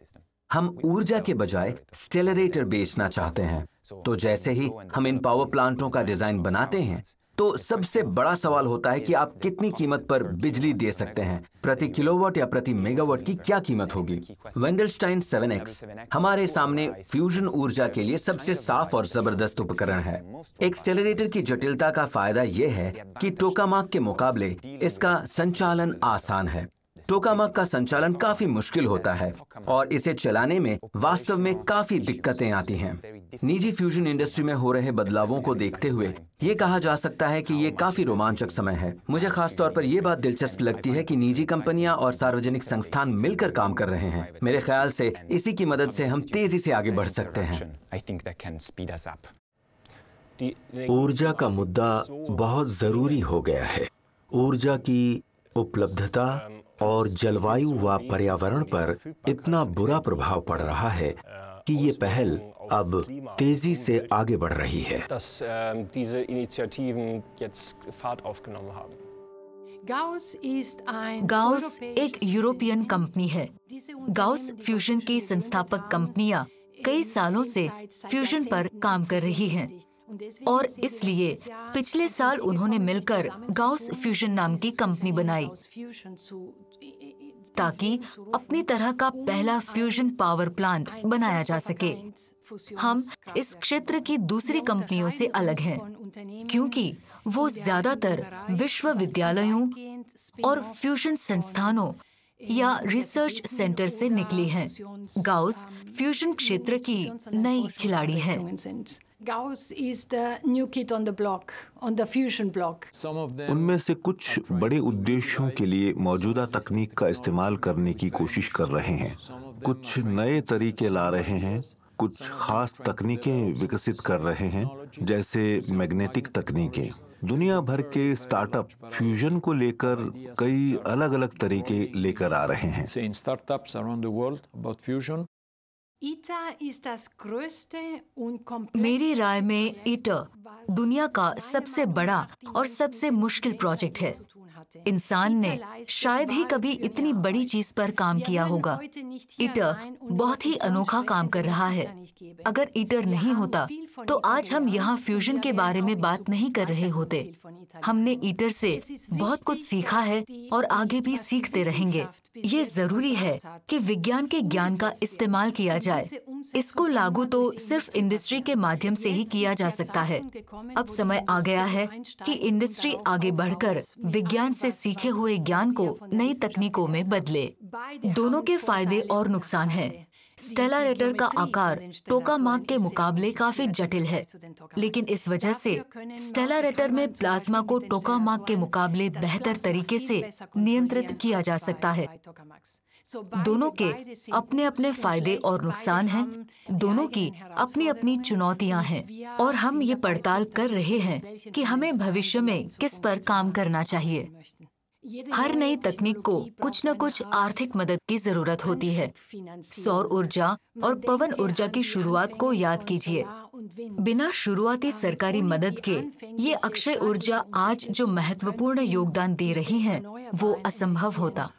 हम ऊर्जा के बजाय स्टेलरेटर बेचना चाहते हैं तो जैसे ही हम इन पावर प्लांटों का डिजाइन बनाते हैं तो सबसे बड़ा सवाल होता है कि आप कितनी कीमत पर बिजली दे सकते हैं प्रति किलोवाट या प्रति मेगावाट की क्या कीमत होगी वेंडलस्टाइन 7x हमारे सामने फ्यूजन ऊर्जा के लिए सबसे साफ और जबरदस्त उपकरण है एक्सेलरेटर की जटिलता का फायदा यह है कि टोकामाक के मुकाबले इसका संचालन आसान है टोकामक का संचालन काफी मुश्किल होता है और इसे चलाने में वास्तव में काफी दिक्कतें आती हैं। निजी फ्यूजन इंडस्ट्री में हो रहे बदलावों को देखते हुए ये कहा जा सकता है कि ये काफी रोमांचक समय है मुझे खास तौर पर ये बात दिलचस्प लगती है कि निजी कंपनियां और सार्वजनिक संस्थान मिलकर काम कर रहे हैं मेरे ख्याल से इसी की मदद से हम तेजी से आगे बढ़ सकते हैं ऊर्जा का मुद्दा बहुत जरूरी हो गया है ऊर्जा की उपलब्धता और जलवायु व पर्यावरण पर इतना बुरा प्रभाव पड़ रहा है कि ये पहल अब तेजी से आगे बढ़ रही है गाउस ähm, एक यूरोपियन कंपनी है गाउस फ्यूजन की संस्थापक कंपनियां कई सालों से फ्यूजन पर काम कर रही हैं। और इसलिए पिछले साल उन्होंने मिलकर गाउस फ्यूजन नाम की कंपनी बनाई ताकि अपनी तरह का पहला फ्यूजन पावर प्लांट बनाया जा सके हम इस क्षेत्र की दूसरी कंपनियों से अलग हैं क्योंकि वो ज्यादातर विश्वविद्यालयों और फ्यूजन संस्थानों या रिसर्च सेंटर से निकली हैं। गाउस फ्यूजन क्षेत्र की नई खिलाड़ी है उनमें से कुछ बड़े उद्देश्यों के लिए मौजूदा तकनीक का इस्तेमाल करने की कोशिश कर रहे हैं कुछ नए तरीके ला रहे हैं कुछ खास तकनीकें विकसित कर रहे हैं जैसे मैग्नेटिक तकनीकें दुनिया भर के स्टार्टअप फ्यूजन को लेकर कई अलग अलग तरीके लेकर आ रहे हैं मेरी राय में ईटर दुनिया का सबसे बड़ा और सबसे मुश्किल प्रोजेक्ट है इंसान ने शायद ही कभी इतनी बड़ी चीज पर काम किया होगा ईटर तो बहुत ही अनोखा काम कर रहा है अगर ईटर नहीं होता तो आज हम यहाँ फ्यूजन के बारे में बात नहीं कर रहे होते हमने ईटर से बहुत कुछ सीखा है और आगे भी सीखते रहेंगे ये जरूरी है कि विज्ञान के ज्ञान का इस्तेमाल किया जाए इसको लागू तो सिर्फ इंडस्ट्री के माध्यम से ही किया जा सकता है अब समय आ गया है कि इंडस्ट्री आगे बढ़कर विज्ञान से सीखे हुए ज्ञान को नई तकनीकों में बदले दोनों के फायदे और नुकसान हैं। स्टेला रेटर का आकार टोका मार्ग के मुकाबले काफी जटिल है लेकिन इस वजह से स्टेला रेटर में प्लाज्मा को टोका मार्ग के मुकाबले बेहतर तरीके से नियंत्रित किया जा सकता है दोनों के अपने अपने फायदे और नुकसान हैं दोनों की अपनी अपनी चुनौतियां हैं और हम ये पड़ताल कर रहे हैं कि हमें भविष्य में किस पर काम करना चाहिए तो हर नई तकनीक को कुछ न कुछ आर्थिक मदद की जरूरत होती है सौर ऊर्जा और पवन ऊर्जा की शुरुआत को याद कीजिए बिना शुरुआती सरकारी मदद के ये अक्षय ऊर्जा आज जो महत्वपूर्ण योगदान दे रही है वो असंभव होता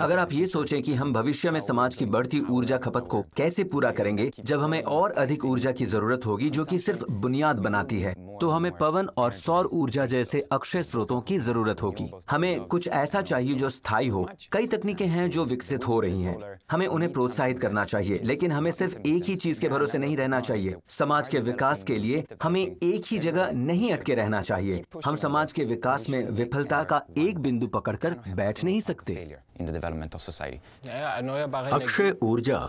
अगर आप ये सोचें कि हम भविष्य में समाज की बढ़ती ऊर्जा खपत को कैसे पूरा करेंगे जब हमें और अधिक ऊर्जा की जरूरत होगी जो कि सिर्फ बुनियाद बनाती है तो हमें पवन और सौर ऊर्जा जैसे अक्षय स्रोतों की जरूरत होगी हमें कुछ ऐसा चाहिए जो स्थायी हो कई तकनीकें हैं जो विकसित हो रही हैं हमें उन्हें प्रोत्साहित करना चाहिए लेकिन हमें सिर्फ एक ही चीज के भरोसे नहीं रहना चाहिए समाज के विकास के लिए हमें एक ही जगह नहीं अटके रहना चाहिए हम समाज के विकास में विफलता का एक बिंदु पकड़कर बैठ नहीं सकते in the development of society. Akshay ऊर्जा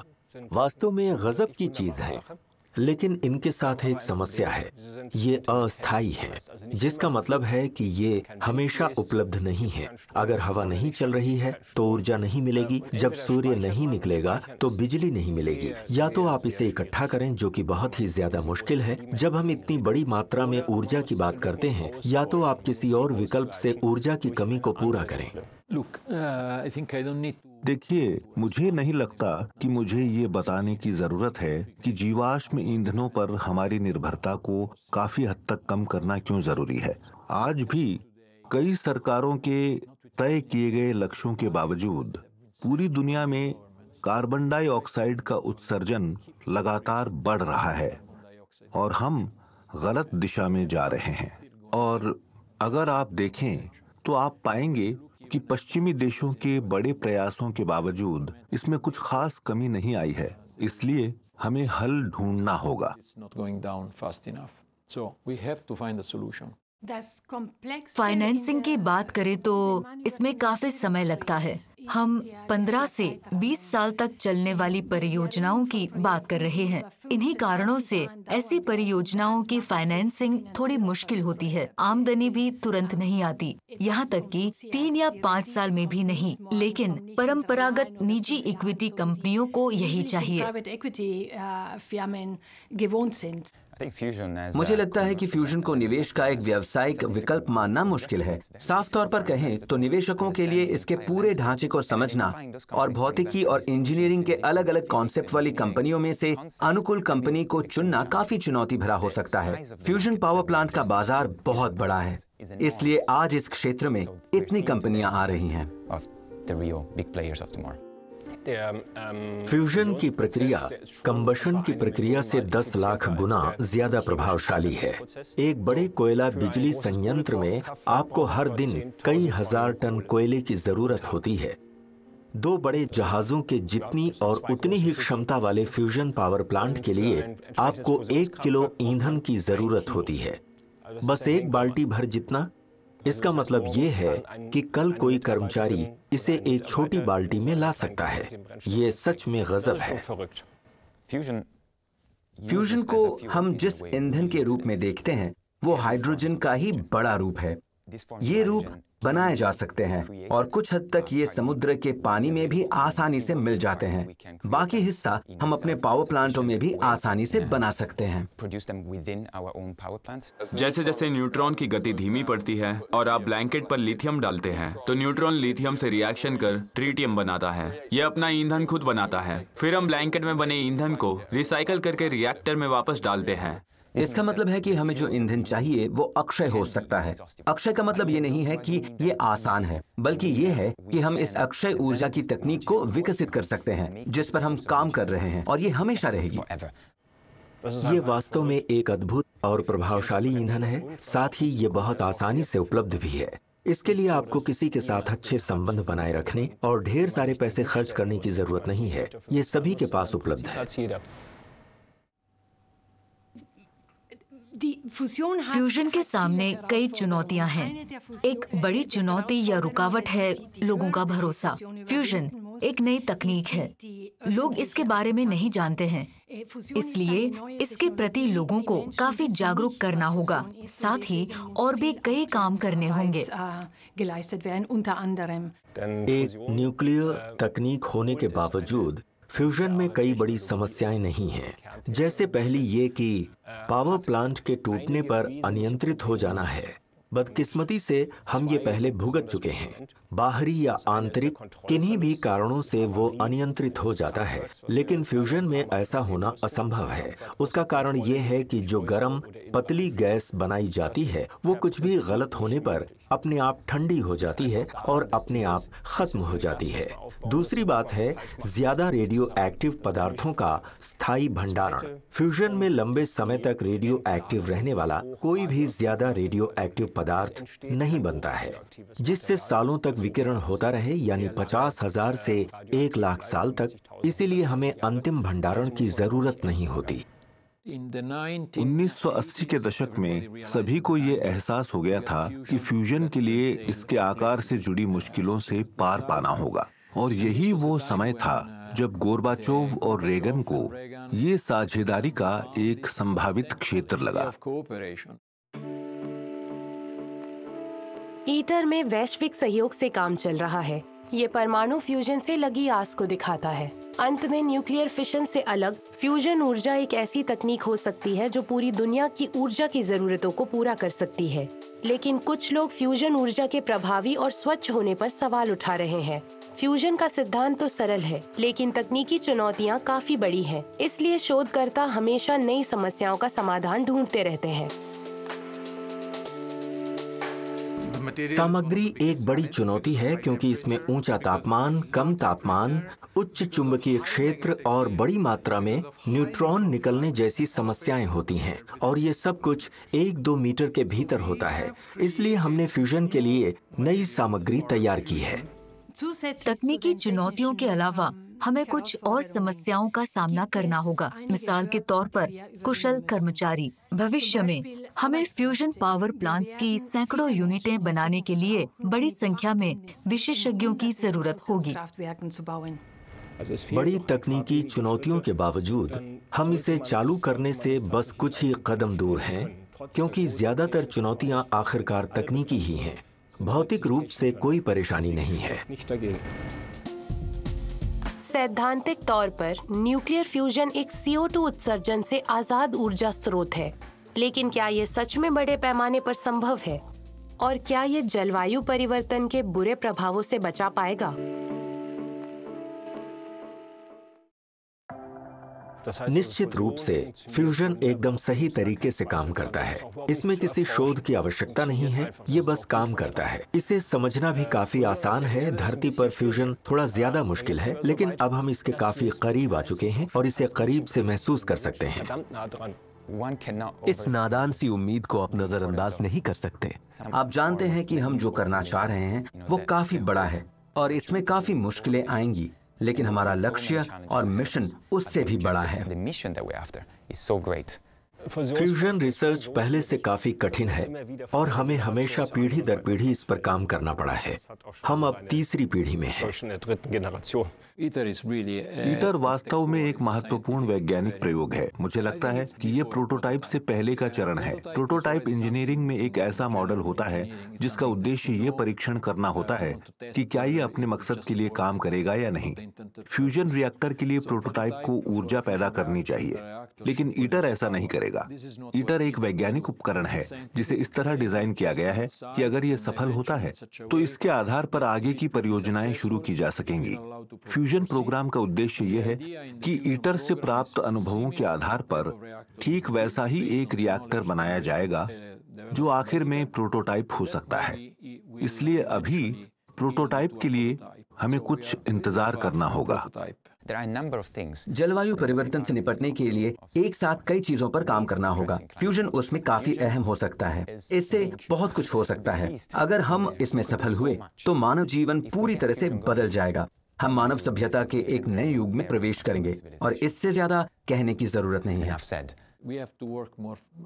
वास्तव में गजब की चीज है लेकिन इनके साथ एक समस्या है ये अस्थाई है जिसका मतलब है कि ये हमेशा उपलब्ध नहीं है अगर हवा नहीं चल रही है तो ऊर्जा नहीं मिलेगी जब सूर्य नहीं निकलेगा तो बिजली नहीं मिलेगी या तो आप इसे इकट्ठा करें जो कि बहुत ही ज्यादा मुश्किल है जब हम इतनी बड़ी मात्रा में ऊर्जा की बात करते हैं या तो आप किसी और विकल्प से ऊर्जा की कमी को पूरा करें Uh, देखिए मुझे नहीं लगता कि मुझे ये बताने की ज़रूरत है कि जीवाश्म ईंधनों पर हमारी निर्भरता को काफ़ी हद तक कम करना क्यों ज़रूरी है आज भी कई सरकारों के तय किए गए लक्ष्यों के बावजूद पूरी दुनिया में कार्बन डाइऑक्साइड का उत्सर्जन लगातार बढ़ रहा है और हम गलत दिशा में जा रहे हैं और अगर आप देखें तो आप पाएंगे कि पश्चिमी देशों के बड़े प्रयासों के बावजूद इसमें कुछ खास कमी नहीं आई है इसलिए हमें हल ढूंढना होगा फाइनेंसिंग की बात करें तो इसमें काफी समय लगता है हम 15 से 20 साल तक चलने वाली परियोजनाओं की बात कर रहे हैं इन्हीं कारणों से ऐसी परियोजनाओं की फाइनेंसिंग थोड़ी मुश्किल होती है आमदनी भी तुरंत नहीं आती यहाँ तक कि तीन या पाँच साल में भी नहीं लेकिन परंपरागत निजी इक्विटी कंपनियों को यही चाहिए मुझे लगता है कि फ्यूजन को निवेश का एक व्यावसायिक विकल्प मानना मुश्किल है साफ तौर पर कहें तो निवेशकों के लिए इसके पूरे ढांचे को समझना और भौतिकी और इंजीनियरिंग के अलग अलग कॉन्सेप्ट वाली कंपनियों में से अनुकूल कंपनी को चुनना काफी चुनौती भरा हो सकता है फ्यूजन पावर प्लांट का बाजार बहुत बड़ा है इसलिए आज इस क्षेत्र में इतनी कंपनियां आ रही हैं फ्यूजन की प्रक्रिया कंबशन की प्रक्रिया से 10 लाख गुना ज्यादा प्रभावशाली है एक बड़े कोयला बिजली संयंत्र में आपको हर दिन कई हजार टन कोयले की जरूरत होती है दो बड़े जहाजों के जितनी और उतनी ही क्षमता वाले फ्यूजन पावर प्लांट के लिए आपको एक किलो ईंधन की जरूरत होती है बस एक बाल्टी भर जितना इसका मतलब ये है कि कल कोई कर्मचारी इसे एक छोटी बाल्टी में ला सकता है ये सच में गजब है फ्यूजन को हम जिस ईंधन के रूप में देखते हैं वो हाइड्रोजन का ही बड़ा रूप है ये रूप बनाए जा सकते हैं और कुछ हद तक ये समुद्र के पानी में भी आसानी से मिल जाते हैं बाकी हिस्सा हम अपने पावर प्लांटों में भी आसानी से बना सकते हैं जैसे जैसे न्यूट्रॉन की गति धीमी पड़ती है और आप ब्लैंकेट पर लिथियम डालते हैं तो न्यूट्रॉन लिथियम से रिएक्शन कर ट्रीटियम बनाता है यह अपना ईंधन खुद बनाता है फिर हम ब्लैंकेट में बने ईंधन को रिसाइकल करके रिएक्टर में वापस डालते हैं इसका मतलब है कि मतलब हमें जो ईंधन चाहिए वो अक्षय हो सकता है अक्षय का मतलब ये नहीं है कि ये आसान है बल्कि ये है कि हम इस अक्षय ऊर्जा की तकनीक को विकसित कर सकते हैं जिस पर हम काम कर रहे हैं और ये हमेशा रहेगी ये वास्तव में एक अद्भुत और प्रभावशाली ईंधन है साथ ही ये बहुत आसानी से उपलब्ध भी है इसके लिए आपको किसी के साथ अच्छे संबंध बनाए रखने और ढेर सारे पैसे खर्च करने की जरूरत नहीं है ये सभी के पास उपलब्ध है फ्यूजन के सामने कई चुनौतियां हैं एक बड़ी चुनौती या रुकावट है लोगों का भरोसा फ्यूजन एक नई तकनीक है लोग इसके बारे में नहीं जानते हैं इसलिए इसके प्रति लोगों को काफी जागरूक करना होगा साथ ही और भी कई काम करने होंगे एक न्यूक्लियर uh, तकनीक होने के बावजूद फ्यूजन में कई बड़ी समस्याएं नहीं हैं जैसे पहली ये कि पावर प्लांट के टूटने पर अनियंत्रित हो जाना है बदकिस्मती से हम ये पहले भुगत चुके हैं बाहरी या आंतरिक किन्हीं भी कारणों से वो अनियंत्रित हो जाता है लेकिन फ्यूजन में ऐसा होना असंभव है उसका कारण ये है कि जो गर्म पतली गैस बनाई जाती है वो कुछ भी गलत होने पर अपने आप ठंडी हो जाती है और अपने आप खत्म हो जाती है दूसरी बात है ज्यादा रेडियो एक्टिव पदार्थों का स्थायी भंडारण फ्यूजन में लंबे समय तक रेडियो एक्टिव रहने वाला कोई भी ज्यादा रेडियो एक्टिव पदार्थ नहीं बनता है जिससे सालों तक विकिरण होता रहे यानी पचास हजार से एक लाख साल तक इसीलिए हमें अंतिम भंडारण की जरूरत नहीं होती 1980 के दशक में सभी को ये एहसास हो गया था कि फ्यूजन के लिए इसके आकार से जुड़ी मुश्किलों से पार पाना होगा और यही वो समय था जब गोरबाचोव और रेगन को ये साझेदारी का एक संभावित क्षेत्र लगा ईटर में वैश्विक सहयोग से काम चल रहा है ये परमाणु फ्यूजन से लगी आस को दिखाता है अंत में न्यूक्लियर फिशन से अलग फ्यूजन ऊर्जा एक ऐसी तकनीक हो सकती है जो पूरी दुनिया की ऊर्जा की जरूरतों को पूरा कर सकती है लेकिन कुछ लोग फ्यूजन ऊर्जा के प्रभावी और स्वच्छ होने पर सवाल उठा रहे हैं फ्यूजन का सिद्धांत तो सरल है लेकिन तकनीकी चुनौतियाँ काफी बड़ी है इसलिए शोधकर्ता हमेशा नई समस्याओं का समाधान ढूंढते रहते हैं सामग्री एक बड़ी चुनौती है क्योंकि इसमें ऊंचा तापमान कम तापमान उच्च चुंबकीय क्षेत्र और बड़ी मात्रा में न्यूट्रॉन निकलने जैसी समस्याएं होती हैं और ये सब कुछ एक दो मीटर के भीतर होता है इसलिए हमने फ्यूजन के लिए नई सामग्री तैयार की है तकनीकी चुनौतियों के अलावा हमें कुछ और समस्याओं का सामना करना होगा मिसाल के तौर पर कुशल कर्मचारी भविष्य में हमें फ्यूजन पावर प्लांट्स की सैकड़ों यूनिटें बनाने के लिए बड़ी संख्या में विशेषज्ञों की जरूरत होगी बड़ी तकनीकी चुनौतियों के बावजूद हम इसे चालू करने से बस कुछ ही कदम दूर हैं क्योंकि ज्यादातर चुनौतियां आखिरकार तकनीकी ही हैं भौतिक रूप से कोई परेशानी नहीं है सैद्धांतिक तौर पर न्यूक्लियर फ्यूजन एक CO2 उत्सर्जन से आजाद ऊर्जा स्रोत है लेकिन क्या ये सच में बड़े पैमाने पर संभव है और क्या ये जलवायु परिवर्तन के बुरे प्रभावों से बचा पाएगा निश्चित रूप से फ्यूजन एकदम सही तरीके से काम करता है इसमें किसी शोध की आवश्यकता नहीं है ये बस काम करता है इसे समझना भी काफी आसान है धरती पर फ्यूजन थोड़ा ज्यादा मुश्किल है लेकिन अब हम इसके काफी करीब आ चुके हैं और इसे करीब से महसूस कर सकते हैं इस नादान सी उम्मीद को आप नज़रअंदाज नहीं कर सकते आप जानते हैं कि हम जो करना चाह रहे हैं वो काफ़ी बड़ा है और इसमें काफ़ी मुश्किलें आएंगी लेकिन हमारा लक्ष्य और मिशन उससे भी बड़ा है फ्यूजन रिसर्च पहले से काफी कठिन है और हमें हमेशा पीढ़ी दर पीढ़ी इस पर काम करना पड़ा है हम अब तीसरी पीढ़ी में हैं। ईटर वास्तव में एक महत्वपूर्ण वैज्ञानिक प्रयोग है मुझे लगता है कि ये प्रोटोटाइप से पहले का चरण है प्रोटोटाइप इंजीनियरिंग में एक ऐसा मॉडल होता है जिसका उद्देश्य ये परीक्षण करना होता है कि क्या ये अपने मकसद के लिए काम करेगा या नहीं फ्यूजन रिएक्टर के लिए प्रोटोटाइप को ऊर्जा पैदा करनी चाहिए लेकिन ईटर ऐसा नहीं करेगा ईटर एक वैज्ञानिक उपकरण है जिसे इस तरह डिजाइन किया गया है कि अगर ये सफल होता है तो इसके आधार पर आगे की परियोजनाएं शुरू की जा सकेंगी फ्यूजन प्रोग्राम का उद्देश्य यह है कि ईटर से प्राप्त अनुभवों के आधार पर ठीक वैसा ही एक रिएक्टर बनाया जाएगा जो आखिर में प्रोटोटाइप हो सकता है इसलिए अभी प्रोटोटाइप के लिए हमें कुछ इंतजार करना होगा जलवायु परिवर्तन से निपटने के लिए एक साथ कई चीजों पर काम करना होगा फ्यूजन उसमें काफी अहम हो सकता है इससे बहुत कुछ हो सकता है अगर हम इसमें सफल हुए तो मानव जीवन पूरी तरह से बदल जाएगा हम मानव सभ्यता के एक नए युग में प्रवेश करेंगे और इससे ज्यादा कहने की जरूरत नहीं है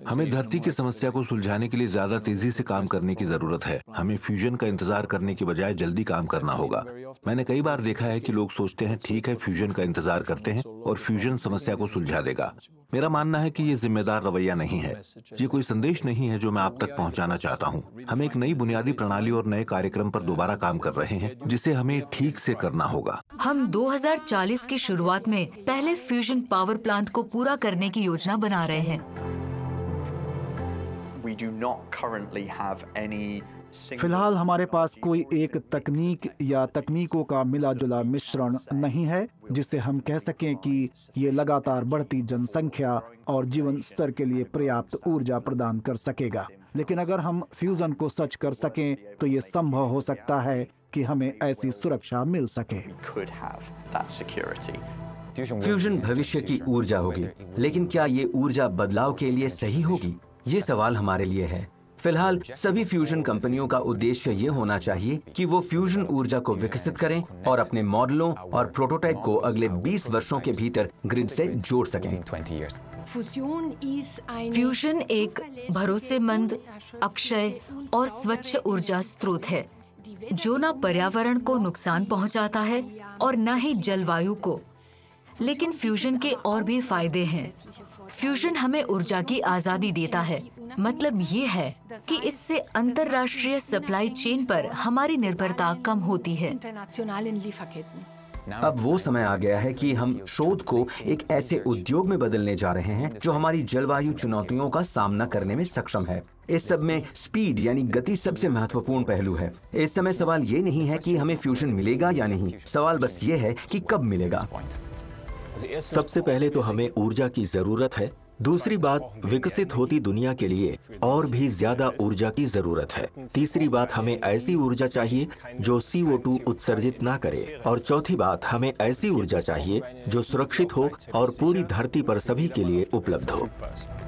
हमें धरती की समस्या को सुलझाने के लिए ज्यादा तेजी से काम करने की जरूरत है हमें फ्यूजन का इंतजार करने के बजाय जल्दी काम करना होगा मैंने कई बार देखा है कि लोग सोचते हैं ठीक है फ्यूजन का इंतजार करते हैं और फ्यूजन समस्या को सुलझा देगा मेरा मानना है कि ये जिम्मेदार रवैया नहीं है ये कोई संदेश नहीं है जो मैं आप तक पहुंचाना चाहता हूं। हम एक नई बुनियादी प्रणाली और नए कार्यक्रम पर दोबारा काम कर रहे हैं जिसे हमें ठीक से करना होगा हम 2040 की शुरुआत में पहले फ्यूजन पावर प्लांट को पूरा करने की योजना बना रहे हैं We do not currently have any फिलहाल हमारे पास कोई एक तकनीक या तकनीकों का मिला जुला मिश्रण नहीं है जिससे हम कह सकें कि ये लगातार बढ़ती जनसंख्या और जीवन स्तर के लिए पर्याप्त ऊर्जा प्रदान कर सकेगा लेकिन अगर हम फ्यूजन को सच कर सकें तो ये संभव हो सकता है कि हमें ऐसी सुरक्षा मिल सके फ्यूजन भविष्य की ऊर्जा होगी लेकिन क्या ये ऊर्जा बदलाव के लिए सही होगी ये सवाल हमारे लिए है फिलहाल सभी फ्यूजन कंपनियों का उद्देश्य ये होना चाहिए कि वो फ्यूजन ऊर्जा को विकसित करें और अपने मॉडलों और प्रोटोटाइप को अगले 20 वर्षों के भीतर ग्रिड से जोड़ सकें फ्यूजन एक भरोसेमंद अक्षय और स्वच्छ ऊर्जा स्रोत है जो न पर्यावरण को नुकसान पहुंचाता है और न ही जलवायु को लेकिन फ्यूजन के और भी फायदे हैं फ्यूजन हमें ऊर्जा की आज़ादी देता है मतलब ये है कि इससे अंतर्राष्ट्रीय सप्लाई चेन पर हमारी निर्भरता कम होती है अब वो समय आ गया है कि हम शोध को एक ऐसे उद्योग में बदलने जा रहे हैं जो हमारी जलवायु चुनौतियों का सामना करने में सक्षम है इस सब में स्पीड यानी गति सबसे महत्वपूर्ण पहलू है इस समय सवाल ये नहीं है कि हमें फ्यूजन मिलेगा या नहीं सवाल बस ये है कि कब मिलेगा सबसे पहले तो हमें ऊर्जा की जरूरत है दूसरी बात विकसित होती दुनिया के लिए और भी ज्यादा ऊर्जा की जरूरत है तीसरी बात हमें ऐसी ऊर्जा चाहिए जो टू उत्सर्जित ना करे और चौथी बात हमें ऐसी ऊर्जा चाहिए जो सुरक्षित हो और पूरी धरती पर सभी के लिए उपलब्ध हो